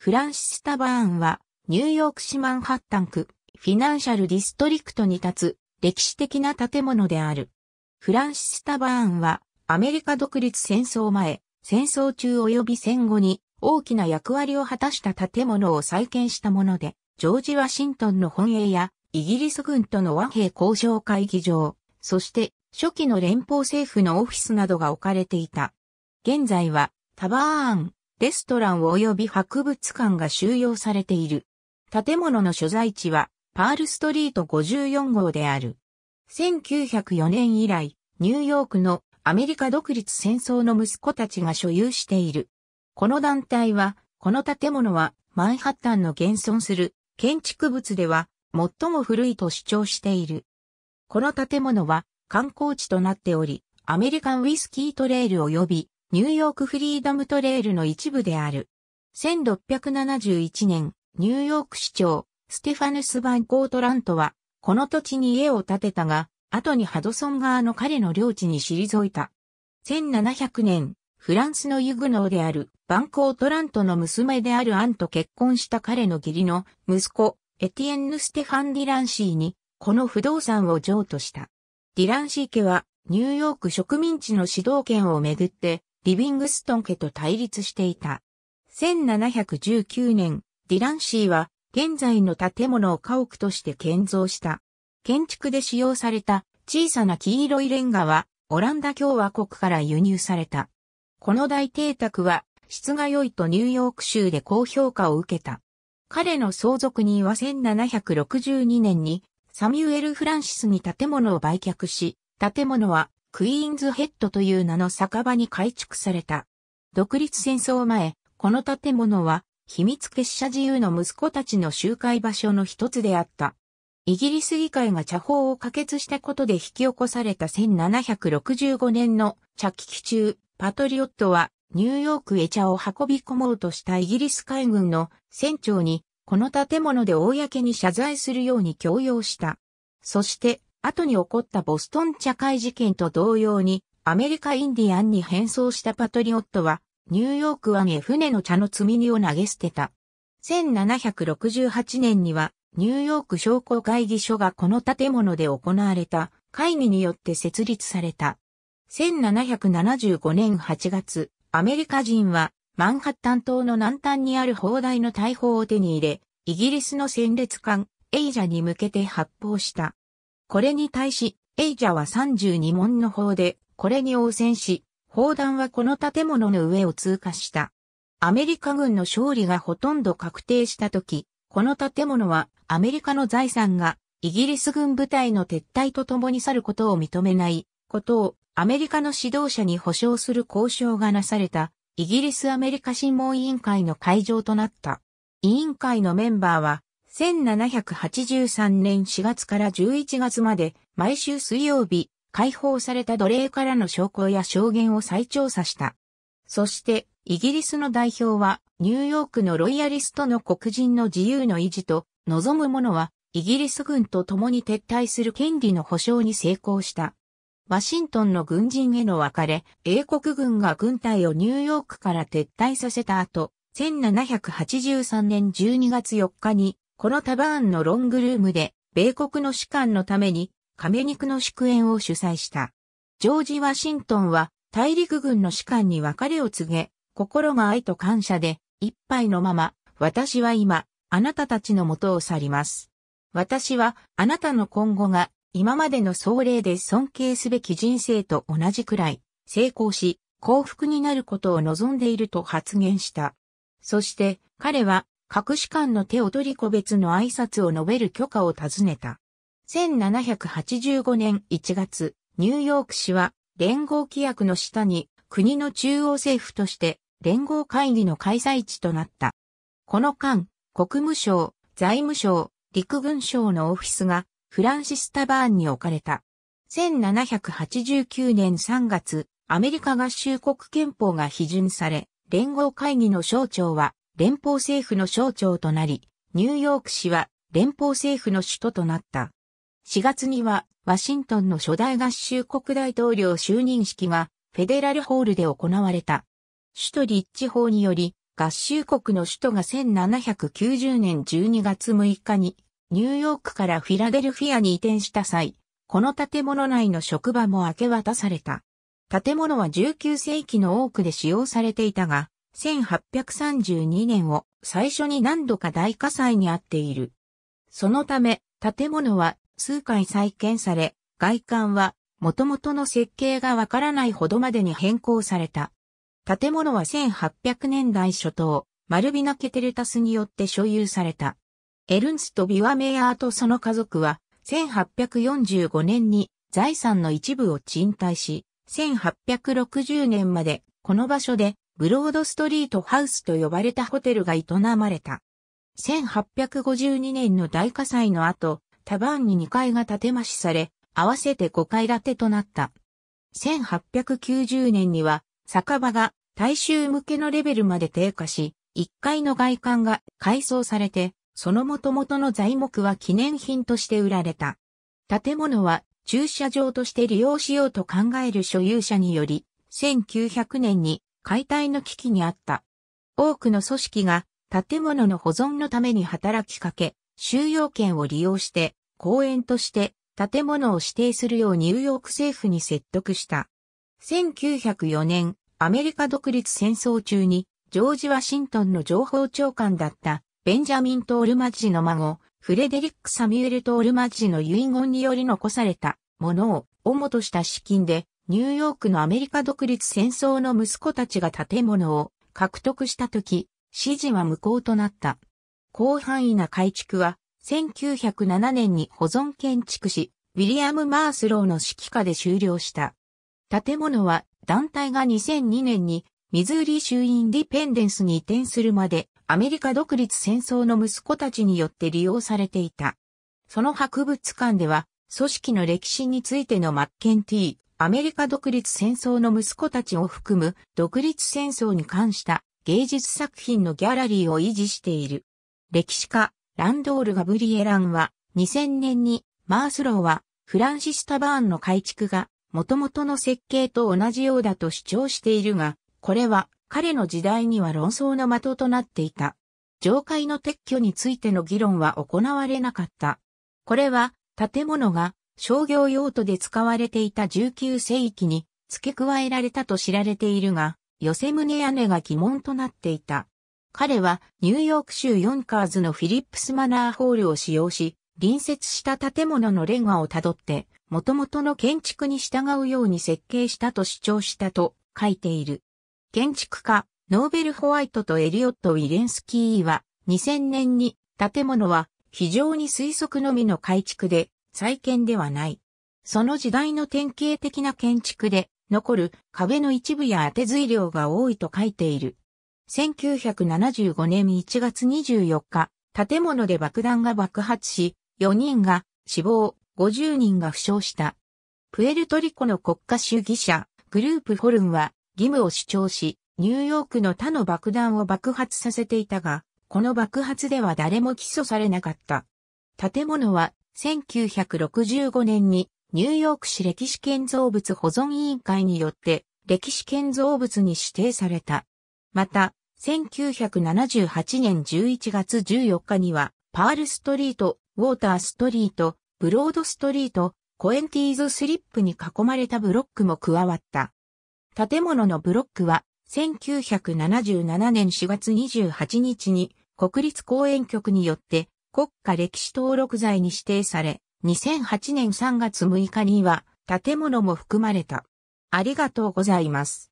フランシス・タバーンは、ニューヨーク市マンハッタン区、フィナンシャルディストリクトに立つ、歴史的な建物である。フランシス・タバーンは、アメリカ独立戦争前、戦争中及び戦後に、大きな役割を果たした建物を再建したもので、ジョージ・ワシントンの本営や、イギリス軍との和平交渉会議場、そして、初期の連邦政府のオフィスなどが置かれていた。現在は、タバーン、レストラン及び博物館が収容されている。建物の所在地は、パールストリート54号である。1904年以来、ニューヨークのアメリカ独立戦争の息子たちが所有している。この団体は、この建物はマンハッタンの現存する建築物では最も古いと主張している。この建物は観光地となっており、アメリカンウィスキートレール及びニューヨークフリーダムトレイルの一部である。1671年、ニューヨーク市長、ステファヌス・バンコートラントは、この土地に家を建てたが、後にハドソン側の彼の領地に退いた。1700年、フランスのユグノーであるバンコートラントの娘であるアンと結婚した彼の義理の息子、エティエンヌ・ステファン・ディランシーに、この不動産を譲渡した。ディランシー家は、ニューヨーク植民地の指導権をめぐって、リビングストン家と対立していた。1719年、ディランシーは現在の建物を家屋として建造した。建築で使用された小さな黄色いレンガはオランダ共和国から輸入された。この大邸宅は質が良いとニューヨーク州で高評価を受けた。彼の相続人は1762年にサミュエル・フランシスに建物を売却し、建物はクイーンズヘッドという名の酒場に改築された。独立戦争前、この建物は秘密結社自由の息子たちの集会場所の一つであった。イギリス議会が茶法を可決したことで引き起こされた1765年の茶危機中、パトリオットはニューヨークへ茶を運び込もうとしたイギリス海軍の船長にこの建物で公に謝罪するように強要した。そして後に起こったボストン茶会事件と同様に、アメリカインディアンに変装したパトリオットは、ニューヨーク湾へ船の茶の積み荷を投げ捨てた。1768年には、ニューヨーク商工会議所がこの建物で行われた会議によって設立された。1775年8月、アメリカ人はマンハッタン島の南端にある砲台の大砲を手に入れ、イギリスの戦列艦エイジャに向けて発砲した。これに対し、エイジャは32門の砲で、これに応戦し、砲弾はこの建物の上を通過した。アメリカ軍の勝利がほとんど確定した時、この建物はアメリカの財産がイギリス軍部隊の撤退と共に去ることを認めないことをアメリカの指導者に保証する交渉がなされたイギリスアメリカ審問委員会の会場となった。委員会のメンバーは1783年4月から11月まで毎週水曜日、解放された奴隷からの証拠や証言を再調査した。そして、イギリスの代表は、ニューヨークのロイヤリストの黒人の自由の維持と、望む者は、イギリス軍と共に撤退する権利の保障に成功した。ワシントンの軍人への別れ、英国軍が軍隊をニューヨークから撤退させた後、1783年12月4日にこのタバーンのロングルームで、米国の士官のために、亀肉の祝宴を主催した。ジョージ・ワシントンは、大陸軍の士官に別れを告げ、心が愛と感謝で、一杯のまま、私は今、あなたたちの元を去ります。私は、あなたの今後が、今までの壮麗で尊敬すべき人生と同じくらい、成功し、幸福になることを望んでいると発言した。そして、彼は、各士官の手を取り個別の挨拶を述べる許可を尋ねた。1785年1月、ニューヨーク市は連合規約の下に国の中央政府として連合会議の開催地となった。この間、国務省、財務省、陸軍省のオフィスがフランシス・タバーンに置かれた。1789年3月、アメリカ合衆国憲法が批准され、連合会議の省庁は連邦政府の省庁となり、ニューヨーク市は連邦政府の首都となった。4月には、ワシントンの初代合衆国大統領就任式が、フェデラルホールで行われた。首都立地法により、合衆国の首都が1790年12月6日に、ニューヨークからフィラデルフィアに移転した際、この建物内の職場も明け渡された。建物は19世紀の多くで使用されていたが、1832年を最初に何度か大火災にあっている。そのため、建物は数回再建され、外観は元々の設計がわからないほどまでに変更された。建物は1800年代初頭、マルビナ・ケテルタスによって所有された。エルンスト・ビワメアーとその家族は、1845年に財産の一部を賃貸し、1860年までこの場所でブロードストリートハウスと呼ばれたホテルが営まれた。1852年の大火災の後、ターンに2階が建て増しされ、合わせて5階建てとなった。1890年には、酒場が大衆向けのレベルまで低下し、1階の外観が改装されて、その元々の材木は記念品として売られた。建物は駐車場として利用しようと考える所有者により、1900年に解体の危機にあった。多くの組織が建物の保存のために働きかけ、収容権を利用して公園として建物を指定するようニューヨーク政府に説得した。1904年、アメリカ独立戦争中に、ジョージ・ワシントンの情報長官だったベンジャミン・トールマジの孫、フレデリック・サミュエル・トールマジの遺言により残されたものを主とした資金でニューヨークのアメリカ独立戦争の息子たちが建物を獲得した時、指示は無効となった。広範囲な改築は、1907年に保存建築士、ウィリアム・マースローの指揮下で終了した。建物は団体が2002年にミズーリ州インディペンデンスに移転するまでアメリカ独立戦争の息子たちによって利用されていた。その博物館では組織の歴史についてのマッケンティー、アメリカ独立戦争の息子たちを含む独立戦争に関した芸術作品のギャラリーを維持している。歴史家、ランドール・ガブリエランは2000年にマースローはフランシス・タバーンの改築が元々の設計と同じようだと主張しているが、これは彼の時代には論争の的となっていた。上階の撤去についての議論は行われなかった。これは建物が商業用途で使われていた19世紀に付け加えられたと知られているが、寄せ胸屋根が疑問となっていた。彼はニューヨーク州ヨンカーズのフィリップスマナーホールを使用し、隣接した建物のレンガをたどって、元々の建築に従うように設計したと主張したと書いている。建築家、ノーベル・ホワイトとエリオット・ウィレンスキーは、2000年に建物は非常に推測のみの改築で再建ではない。その時代の典型的な建築で、残る壁の一部や当て髄量が多いと書いている。1975年1月24日、建物で爆弾が爆発し、4人が死亡、50人が負傷した。プエルトリコの国家主義者、グループホルンは義務を主張し、ニューヨークの他の爆弾を爆発させていたが、この爆発では誰も起訴されなかった。建物は1965年にニューヨーク市歴史建造物保存委員会によって歴史建造物に指定された。また、1978年11月14日には、パールストリート、ウォーターストリート、ブロードストリート、コエンティーズスリップに囲まれたブロックも加わった。建物のブロックは、1977年4月28日に国立公園局によって国家歴史登録財に指定され、2008年3月6日には建物も含まれた。ありがとうございます。